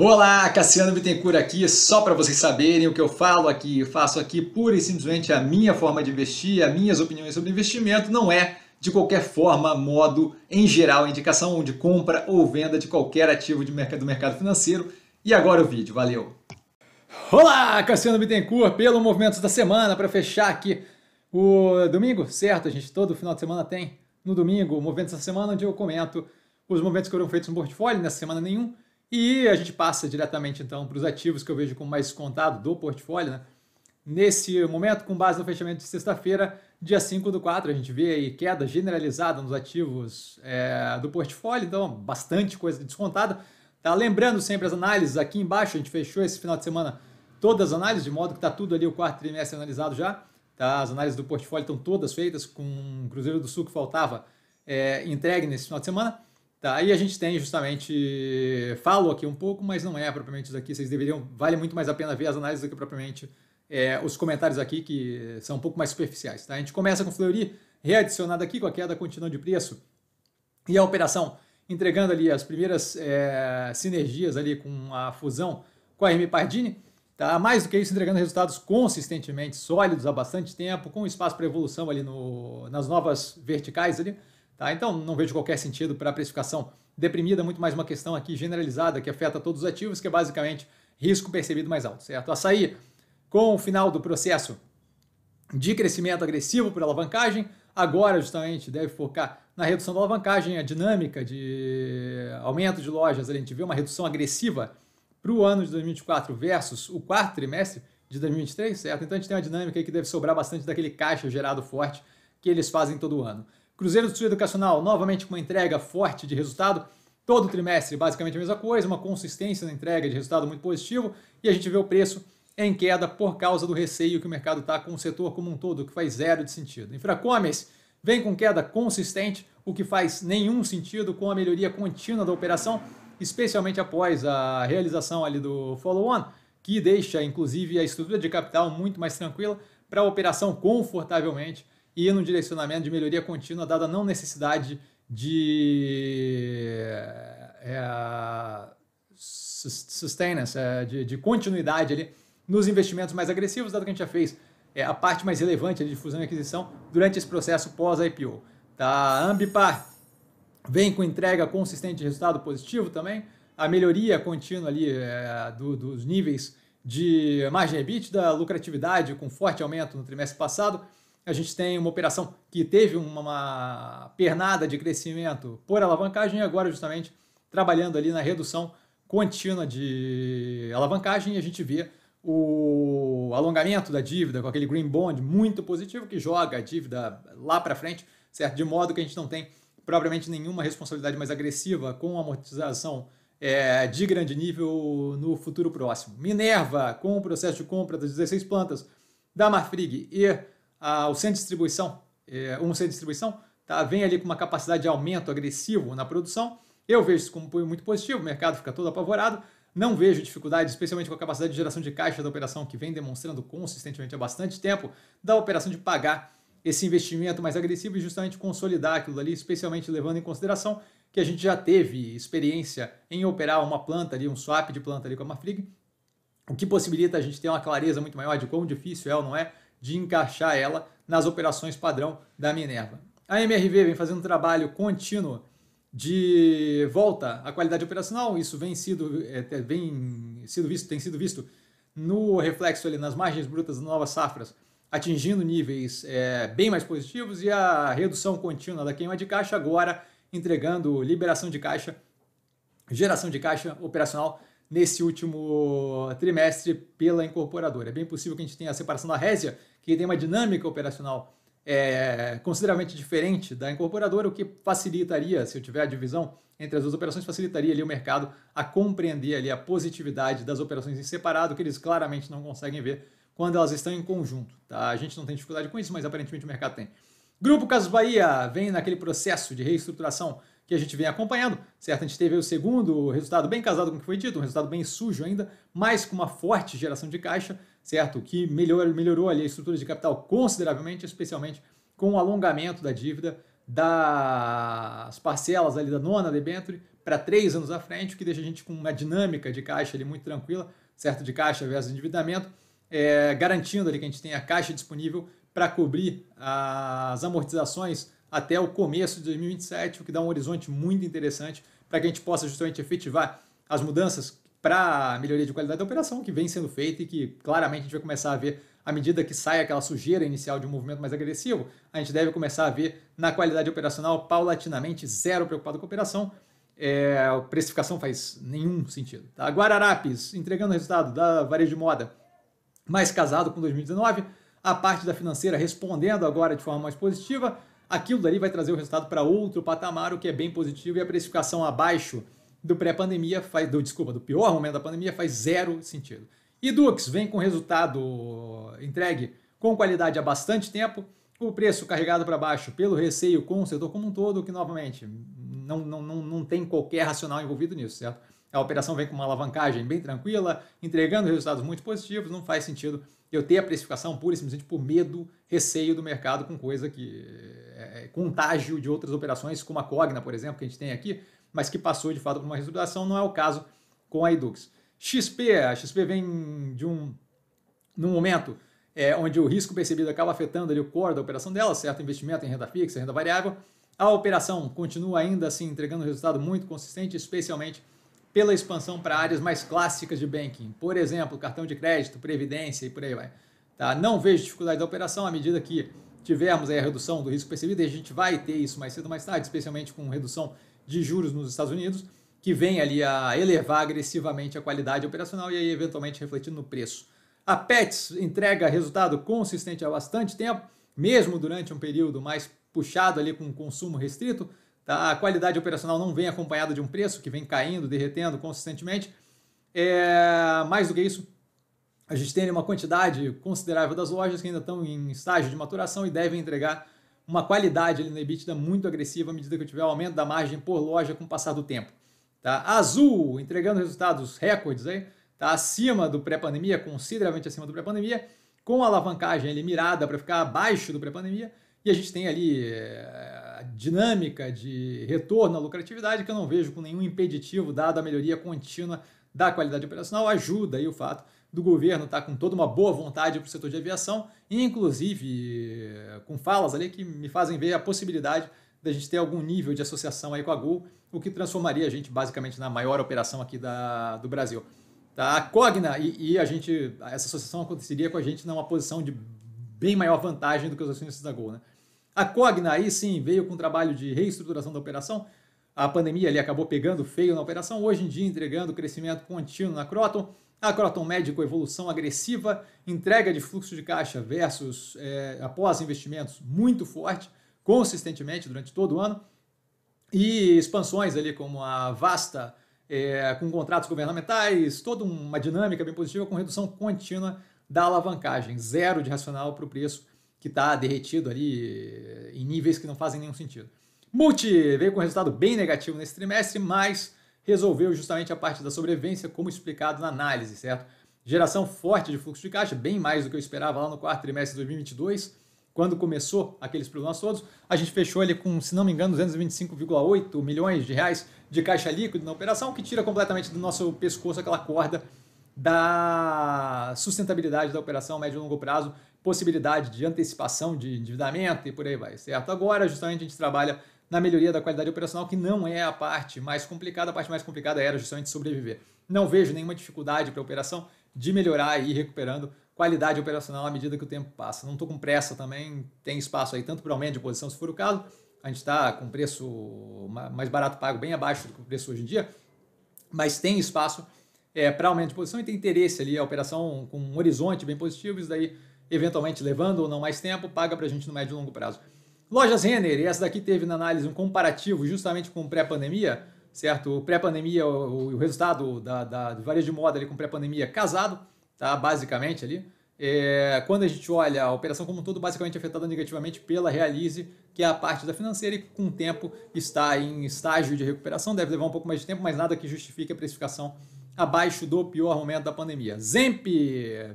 Olá, Cassiano Bittencourt aqui, só para vocês saberem o que eu falo aqui, eu faço aqui pura e simplesmente a minha forma de investir, as minhas opiniões sobre investimento, não é de qualquer forma, modo, em geral, indicação de compra ou venda de qualquer ativo de mercado, do mercado financeiro. E agora o vídeo, valeu! Olá, Cassiano Bittencourt, pelo Movimentos da Semana, para fechar aqui o domingo, certo, a gente todo final de semana tem, no domingo, o Movimentos da Semana, onde eu comento os movimentos que foram feitos no portfólio, nessa semana nenhum, e a gente passa diretamente então para os ativos que eu vejo como mais descontado do portfólio. Né? Nesse momento, com base no fechamento de sexta-feira, dia 5 do 4, a gente vê aí queda generalizada nos ativos é, do portfólio, então bastante coisa descontada. Tá lembrando sempre as análises aqui embaixo, a gente fechou esse final de semana todas as análises, de modo que está tudo ali o quarto trimestre analisado já. Tá? As análises do portfólio estão todas feitas, com o Cruzeiro do Sul que faltava é, entregue nesse final de semana. Tá, aí a gente tem justamente, falo aqui um pouco, mas não é propriamente isso aqui, vocês deveriam, vale muito mais a pena ver as análises do que propriamente é, os comentários aqui, que são um pouco mais superficiais. Tá? A gente começa com Fleury, readicionado aqui com a queda contínua de preço, e a operação entregando ali as primeiras é, sinergias ali com a fusão com a M Pardini, tá? mais do que isso, entregando resultados consistentemente sólidos há bastante tempo, com espaço para evolução ali no, nas novas verticais ali, Tá? Então, não vejo qualquer sentido para a precificação deprimida, muito mais uma questão aqui generalizada que afeta todos os ativos, que é basicamente risco percebido mais alto, certo? Açaí, com o final do processo de crescimento agressivo por alavancagem, agora justamente deve focar na redução da alavancagem, a dinâmica de aumento de lojas, a gente vê uma redução agressiva para o ano de 2024 versus o quarto trimestre de 2023, certo? Então a gente tem uma dinâmica que deve sobrar bastante daquele caixa gerado forte que eles fazem todo ano. Cruzeiro do Sul Educacional, novamente com uma entrega forte de resultado. Todo trimestre, basicamente a mesma coisa, uma consistência na entrega de resultado muito positivo. E a gente vê o preço em queda por causa do receio que o mercado está com o setor como um todo, que faz zero de sentido. Infracomes vem com queda consistente, o que faz nenhum sentido com a melhoria contínua da operação, especialmente após a realização ali do follow-on, que deixa inclusive a estrutura de capital muito mais tranquila para a operação confortavelmente e no direcionamento de melhoria contínua, dada a não necessidade de é, sustenance, eh, de, de, continuidade ali nos investimentos mais agressivos, dado que a gente já fez é, a parte mais relevante de fusão e aquisição durante esse processo pós-IPO. Tá? Ambipar vem com entrega consistente de resultado positivo também, a melhoria contínua ali é, do, dos níveis de margem EBITDA, lucratividade com forte aumento no trimestre passado, a gente tem uma operação que teve uma pernada de crescimento por alavancagem e agora justamente trabalhando ali na redução contínua de alavancagem e a gente vê o alongamento da dívida com aquele green bond muito positivo que joga a dívida lá para frente, certo? De modo que a gente não tem propriamente nenhuma responsabilidade mais agressiva com amortização é, de grande nível no futuro próximo. Minerva, com o processo de compra das 16 plantas da Marfrig e ah, o centro de distribuição, é, um centro de distribuição, tá? vem ali com uma capacidade de aumento agressivo na produção. Eu vejo isso como muito positivo, o mercado fica todo apavorado. Não vejo dificuldade, especialmente com a capacidade de geração de caixa da operação que vem demonstrando consistentemente há bastante tempo, da operação de pagar esse investimento mais agressivo e justamente consolidar aquilo ali, especialmente levando em consideração que a gente já teve experiência em operar uma planta ali, um swap de planta ali com a Mafrig, o que possibilita a gente ter uma clareza muito maior de quão difícil é ou não é de encaixar ela nas operações padrão da Minerva. A MRV vem fazendo um trabalho contínuo de volta à qualidade operacional, isso vem sido, é, vem sido visto, tem sido visto no reflexo ali nas margens brutas das novas safras, atingindo níveis é, bem mais positivos e a redução contínua da queima de caixa agora entregando liberação de caixa, geração de caixa operacional nesse último trimestre pela incorporadora. É bem possível que a gente tenha a separação da Résia, que tem uma dinâmica operacional é, consideravelmente diferente da incorporadora, o que facilitaria, se eu tiver a divisão entre as duas operações, facilitaria ali o mercado a compreender ali a positividade das operações em separado, que eles claramente não conseguem ver quando elas estão em conjunto. Tá? A gente não tem dificuldade com isso, mas aparentemente o mercado tem. Grupo Casas Bahia vem naquele processo de reestruturação que a gente vem acompanhando, certo? A gente teve o segundo resultado bem casado com o que foi dito, um resultado bem sujo ainda, mas com uma forte geração de caixa, certo? Que melhor, melhorou ali a estrutura de capital consideravelmente, especialmente com o alongamento da dívida das parcelas ali da nona debenture para três anos à frente, o que deixa a gente com uma dinâmica de caixa ali muito tranquila, certo? De caixa versus endividamento, é, garantindo ali que a gente tenha caixa disponível para cobrir as amortizações até o começo de 2027, o que dá um horizonte muito interessante para que a gente possa justamente efetivar as mudanças para melhoria de qualidade da operação que vem sendo feita e que claramente a gente vai começar a ver à medida que sai aquela sujeira inicial de um movimento mais agressivo, a gente deve começar a ver na qualidade operacional paulatinamente zero preocupado com a operação. É, a precificação faz nenhum sentido. Tá? Guararapes, entregando o resultado da varejo de moda mais casado com 2019. A parte da financeira respondendo agora de forma mais positiva aquilo dali vai trazer o resultado para outro patamar, o que é bem positivo, e a precificação abaixo do pré-pandemia faz, do, desculpa, do pior momento da pandemia faz zero sentido. E Dux vem com resultado entregue com qualidade há bastante tempo, o preço carregado para baixo pelo receio com o setor como um todo, que novamente não, não, não, não tem qualquer racional envolvido nisso, certo? a operação vem com uma alavancagem bem tranquila, entregando resultados muito positivos, não faz sentido eu ter a precificação pura e simplesmente por medo, receio do mercado com coisa que é, é contágio de outras operações, como a Cogna, por exemplo, que a gente tem aqui, mas que passou de fato por uma reestruturação, não é o caso com a Edux. XP, a XP vem de um num momento é, onde o risco percebido acaba afetando ali o core da operação dela, certo investimento em renda fixa, renda variável, a operação continua ainda assim entregando um resultado muito consistente, especialmente pela expansão para áreas mais clássicas de banking, por exemplo, cartão de crédito, previdência e por aí vai. Tá? Não vejo dificuldade da operação à medida que tivermos a redução do risco percebido, e a gente vai ter isso mais cedo ou mais tarde, especialmente com redução de juros nos Estados Unidos, que vem ali a elevar agressivamente a qualidade operacional e aí eventualmente refletindo no preço. A Pets entrega resultado consistente há bastante tempo, mesmo durante um período mais puxado ali com consumo restrito, Tá? A qualidade operacional não vem acompanhada de um preço que vem caindo, derretendo consistentemente. É, mais do que isso, a gente tem uma quantidade considerável das lojas que ainda estão em estágio de maturação e devem entregar uma qualidade ali na EBITDA muito agressiva à medida que eu tiver o aumento da margem por loja com o passar do tempo. Tá? Azul entregando resultados recordes aí, tá acima do pré-pandemia, consideravelmente acima do pré-pandemia, com a alavancagem ali mirada para ficar abaixo do pré-pandemia, e a gente tem ali é, dinâmica de retorno à lucratividade que eu não vejo com nenhum impeditivo, dado a melhoria contínua da qualidade operacional, ajuda aí o fato do governo estar tá com toda uma boa vontade para o setor de aviação, inclusive eh, com falas ali que me fazem ver a possibilidade da gente ter algum nível de associação aí com a Gol, o que transformaria a gente basicamente na maior operação aqui da, do Brasil. Tá? A Cogna e, e a gente, essa associação aconteceria com a gente numa posição de bem maior vantagem do que os acionistas da Gol, né? A Cogna aí sim veio com um trabalho de reestruturação da operação. A pandemia ali acabou pegando feio na operação, hoje em dia entregando crescimento contínuo na Croton. A Croton Médico, evolução agressiva, entrega de fluxo de caixa versus é, após investimentos muito forte, consistentemente durante todo o ano. E expansões ali como a Vasta, é, com contratos governamentais, toda uma dinâmica bem positiva com redução contínua da alavancagem, zero de racional para o preço que está derretido ali eh, em níveis que não fazem nenhum sentido. Multi veio com resultado bem negativo nesse trimestre, mas resolveu justamente a parte da sobrevivência, como explicado na análise, certo? Geração forte de fluxo de caixa, bem mais do que eu esperava lá no quarto trimestre de 2022, quando começou aqueles problemas todos. A gente fechou ele com, se não me engano, 225,8 milhões de reais de caixa líquido na operação, que tira completamente do nosso pescoço aquela corda da sustentabilidade da operação médio e longo prazo, possibilidade de antecipação de endividamento e por aí vai, certo? Agora, justamente, a gente trabalha na melhoria da qualidade operacional, que não é a parte mais complicada, a parte mais complicada era justamente sobreviver. Não vejo nenhuma dificuldade para a operação de melhorar e ir recuperando qualidade operacional à medida que o tempo passa. Não estou com pressa também, tem espaço aí tanto para aumento de posição, se for o caso. A gente está com preço mais barato pago, bem abaixo do que o preço hoje em dia, mas tem espaço é, para aumento de posição e tem interesse ali, a operação com um horizonte bem positivo, isso daí, eventualmente levando ou não mais tempo, paga para a gente no médio e longo prazo. Lojas Renner, e essa daqui teve na análise um comparativo justamente com pré-pandemia, certo? Pré-pandemia, o, o, resultado da, da do varejo de moda ali com pré-pandemia casado, tá? Basicamente ali. É, quando a gente olha a operação como um todo, basicamente afetada negativamente pela Realize, que é a parte da financeira e com o tempo está em estágio de recuperação, deve levar um pouco mais de tempo, mas nada que justifique a precificação abaixo do pior momento da pandemia. Zemp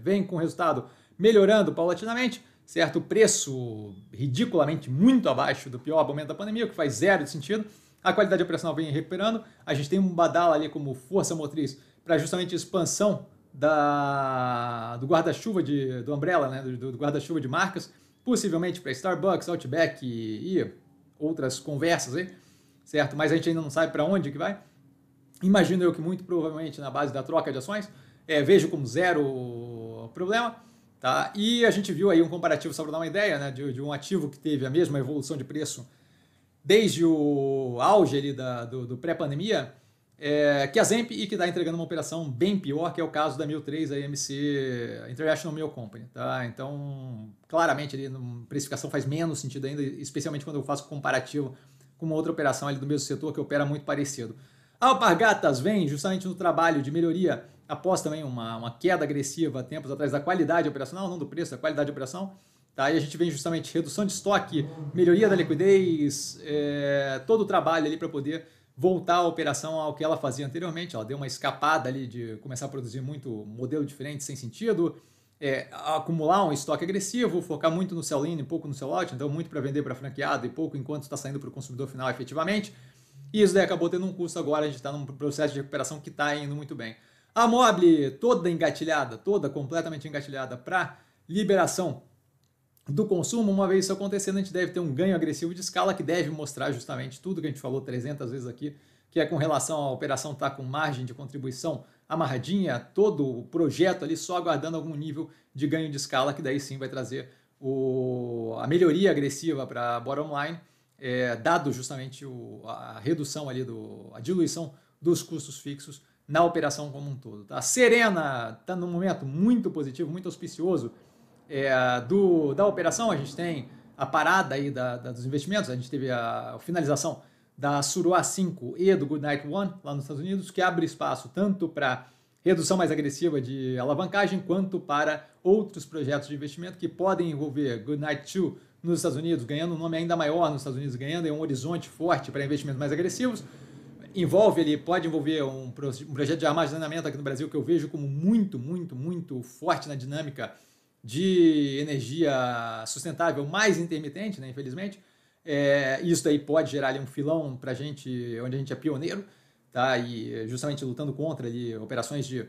vem com resultado melhorando paulatinamente, certo? Preço ridiculamente muito abaixo do pior momento da pandemia, o que faz zero de sentido. A qualidade operacional vem recuperando. A gente tem um badala ali como força motriz para justamente expansão da, do guarda-chuva de do Umbrella, né? do, do guarda-chuva de marcas, possivelmente para Starbucks, Outback e, e outras conversas aí, certo? Mas a gente ainda não sabe para onde que vai. Imagino eu que muito provavelmente na base da troca de ações, é, vejo como zero problema. Tá? E a gente viu aí um comparativo, só para dar uma ideia, né, de, de, um ativo que teve a mesma evolução de preço desde o auge ali da, do, do pré-pandemia, é, que a Zemp e que está entregando uma operação bem pior, que é o caso da 1003, a MC International Mail Company. Tá? Então, claramente, ali, precificação faz menos sentido ainda, especialmente quando eu faço comparativo com uma outra operação ali do mesmo setor que opera muito parecido. Alpargatas vem justamente no trabalho de melhoria após também uma, uma queda agressiva há tempos atrás da qualidade operacional, não do preço, da qualidade de operação. Tá? E a gente vem justamente redução de estoque, melhoria da liquidez, é, todo o trabalho ali para poder voltar a operação ao que ela fazia anteriormente. Ela deu uma escapada ali de começar a produzir muito modelo diferente, sem sentido, é, acumular um estoque agressivo, focar muito no sell-in e pouco no sell-out, então muito para vender para franqueado e pouco enquanto está saindo para o consumidor final efetivamente. E isso daí acabou tendo um custo agora, a gente está num processo de recuperação que está indo muito bem. A Mobile toda engatilhada, toda completamente engatilhada para liberação do consumo, uma vez isso acontecendo, a gente deve ter um ganho agressivo de escala que deve mostrar justamente tudo que a gente falou 300 vezes aqui, que é com relação à operação estar tá com margem de contribuição amarradinha, todo o projeto ali só aguardando algum nível de ganho de escala, que daí sim vai trazer o, a melhoria agressiva para a bottom line é, dado justamente o, a redução ali, do, a diluição dos custos fixos na operação como um todo. Tá? A Serena está num momento muito positivo, muito auspicioso é, do, da operação. A gente tem a parada aí da, da, dos investimentos, a gente teve a, a finalização da Suruá 5 e do Goodnight One lá nos Estados Unidos, que abre espaço tanto para redução mais agressiva de alavancagem, quanto para outros projetos de investimento que podem envolver Goodnight 2, nos Estados Unidos, ganhando um nome ainda maior nos Estados Unidos, ganhando é um horizonte forte para investimentos mais agressivos. Envolve ele, pode envolver um, um projeto de armazenamento aqui no Brasil que eu vejo como muito, muito, muito forte na dinâmica de energia sustentável mais intermitente, né, infelizmente. É, isso daí pode gerar ali, um filão para a gente, onde a gente é pioneiro, tá? e justamente lutando contra ali, operações de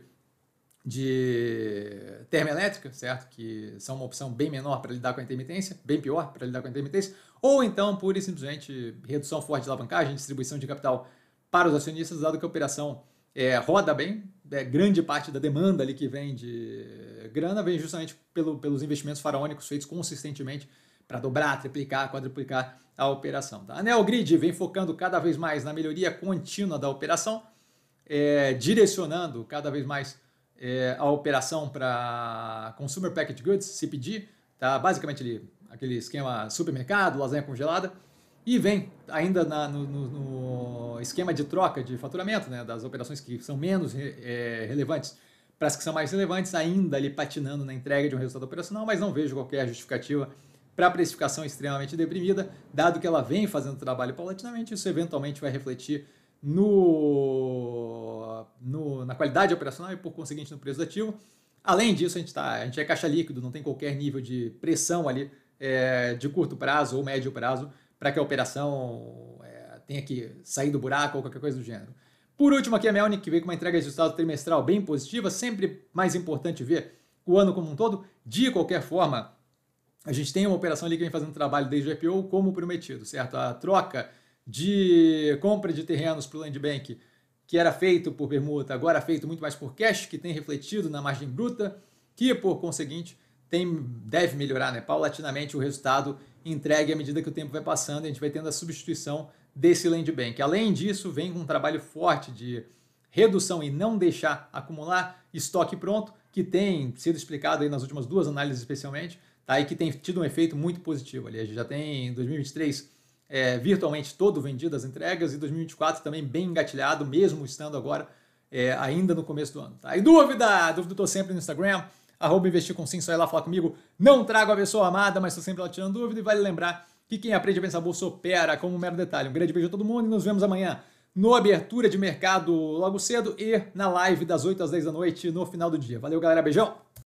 de termoelétrica, certo? Que são uma opção bem menor para lidar com a intermitência, bem pior para lidar com a intermitência, ou então pura e simplesmente redução forte de alavancagem, distribuição de capital para os acionistas, dado que a operação é, roda bem, é, grande parte da demanda ali que vem de grana vem justamente pelo, pelos investimentos faraônicos feitos consistentemente para dobrar, triplicar, quadruplicar a operação. Tá? A Neogrid vem focando cada vez mais na melhoria contínua da operação, é, direcionando cada vez mais é, a operação para Consumer Packaged Goods, CPG, tá? basicamente ali aquele esquema supermercado, lasanha congelada, e vem ainda na, no, no, no, esquema de troca de faturamento, né, das operações que são menos é, relevantes para as que são mais relevantes, ainda ali patinando na entrega de um resultado operacional, mas não vejo qualquer justificativa para a precificação extremamente deprimida, dado que ela vem fazendo trabalho paulatinamente, isso eventualmente vai refletir no no, na qualidade operacional e, por conseguinte, no preço do ativo. Além disso, a gente, tá, a gente é caixa líquido, não tem qualquer nível de pressão ali é, de curto prazo ou médio prazo para que a operação é, tenha que sair do buraco ou qualquer coisa do gênero. Por último, aqui a Melnik, que veio com uma entrega de resultado trimestral bem positiva, sempre mais importante ver o ano como um todo. De qualquer forma, a gente tem uma operação ali que vem fazendo trabalho desde o IPO como prometido, certo? A troca de compra de terrenos para o Land Bank que era feito por bermuda, agora é feito muito mais por cash, que tem refletido na margem bruta, que por conseguinte tem, deve melhorar né? paulatinamente o resultado entregue à medida que o tempo vai passando e a gente vai tendo a substituição desse land bank. Além disso, vem um trabalho forte de redução e não deixar acumular estoque pronto, que tem sido explicado aí nas últimas duas análises especialmente, tá? e que tem tido um efeito muito positivo. a gente já tem em 2023 é, virtualmente todo vendido as entregas e 2024 também bem engatilhado, mesmo estando agora é, ainda no começo do ano. Tá? E dúvida? Dúvida eu tô sempre no Instagram, arroba investir com sim, só ir lá falar comigo. Não trago a pessoa amada, mas estou sempre lá tirando dúvida e vale lembrar que quem aprende a pensar bolsa opera como um mero detalhe. Um grande beijo a todo mundo e nos vemos amanhã no Abertura de Mercado logo cedo e na live das 8 às 10 da noite no final do dia. Valeu, galera. Beijão!